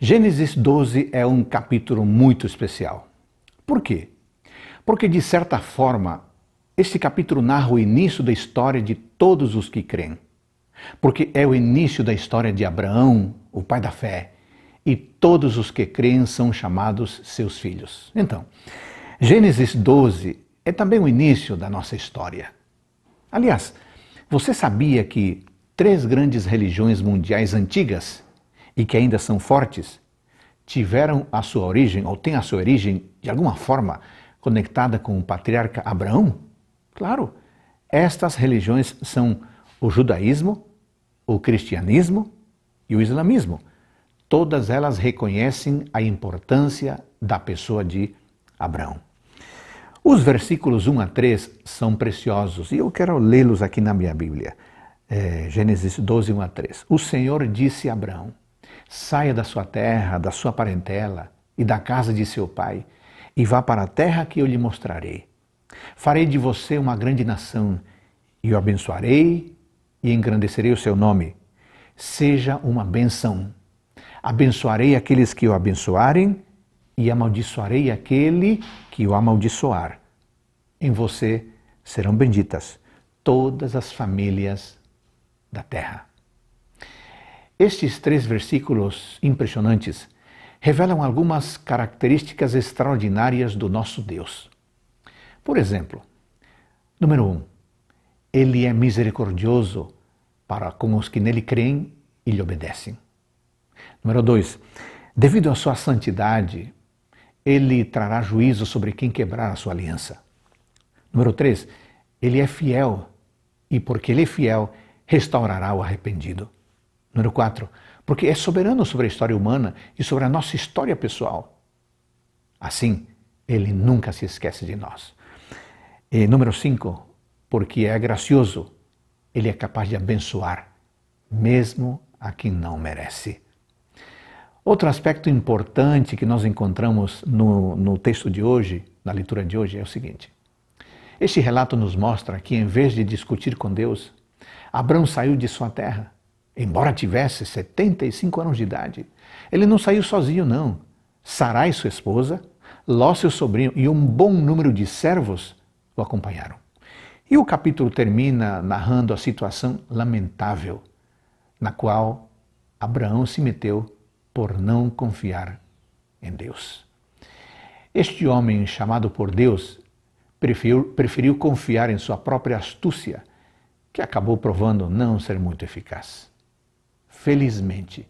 Gênesis 12 é um capítulo muito especial. Por quê? Porque, de certa forma, este capítulo narra o início da história de todos os que creem. Porque é o início da história de Abraão, o pai da fé, e todos os que creem são chamados seus filhos. Então, Gênesis 12 é também o início da nossa história. Aliás, você sabia que três grandes religiões mundiais antigas e que ainda são fortes, tiveram a sua origem, ou têm a sua origem, de alguma forma, conectada com o patriarca Abraão? Claro, estas religiões são o judaísmo, o cristianismo e o islamismo. Todas elas reconhecem a importância da pessoa de Abraão. Os versículos 1 a 3 são preciosos e eu quero lê-los aqui na minha Bíblia. É, Gênesis 12, 1 a 3. O Senhor disse a Abraão: Saia da sua terra, da sua parentela e da casa de seu pai, e vá para a terra que eu lhe mostrarei. Farei de você uma grande nação, e o abençoarei e engrandecerei o seu nome. Seja uma benção. Abençoarei aqueles que o abençoarem e amaldiçoarei aquele que o amaldiçoar. Em você serão benditas todas as famílias da terra. Estes três versículos impressionantes revelam algumas características extraordinárias do nosso Deus. Por exemplo, número 1. Um, ele é misericordioso para com os que nele creem e lhe obedecem. Número 2. Devido à sua santidade, ele trará juízo sobre quem quebrar a sua aliança. Número 3. Ele é fiel e, porque ele é fiel, restaurará o arrependido. Número 4, porque é soberano sobre a história humana e sobre a nossa história pessoal. Assim, ele nunca se esquece de nós. E número 5, porque é gracioso, ele é capaz de abençoar, mesmo a quem não merece. Outro aspecto importante que nós encontramos no, no texto de hoje, na leitura de hoje, é o seguinte: este relato nos mostra que, em vez de discutir com Deus, Abraão saiu de sua terra Embora tivesse 75 anos de idade, ele não saiu sozinho, não. Sarai, sua esposa, Ló, seu sobrinho e um bom número de servos o acompanharam. E o capítulo termina narrando a situação lamentável na qual Abraão se meteu por não confiar em Deus. Este homem, chamado por Deus, preferiu, preferiu confiar em sua própria astúcia, que acabou provando não ser muito eficaz felizmente,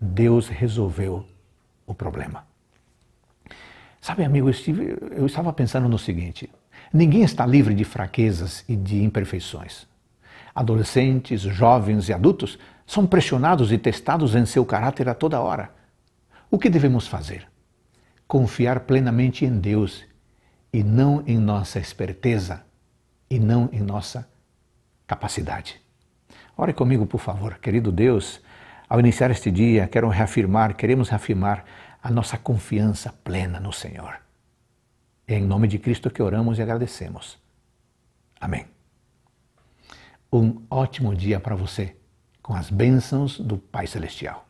Deus resolveu o problema. Sabe, amigo, eu, estive, eu estava pensando no seguinte: ninguém está livre de fraquezas e de imperfeições. Adolescentes, jovens e adultos são pressionados e testados em seu caráter a toda hora. O que devemos fazer? Confiar plenamente em Deus e não em nossa esperteza e não em nossa capacidade. Ore comigo, por favor, querido Deus. Ao iniciar este dia, quero reafirmar, queremos reafirmar a nossa confiança plena no Senhor. É em nome de Cristo que oramos e agradecemos. Amém. Um ótimo dia para você, com as bênçãos do Pai Celestial.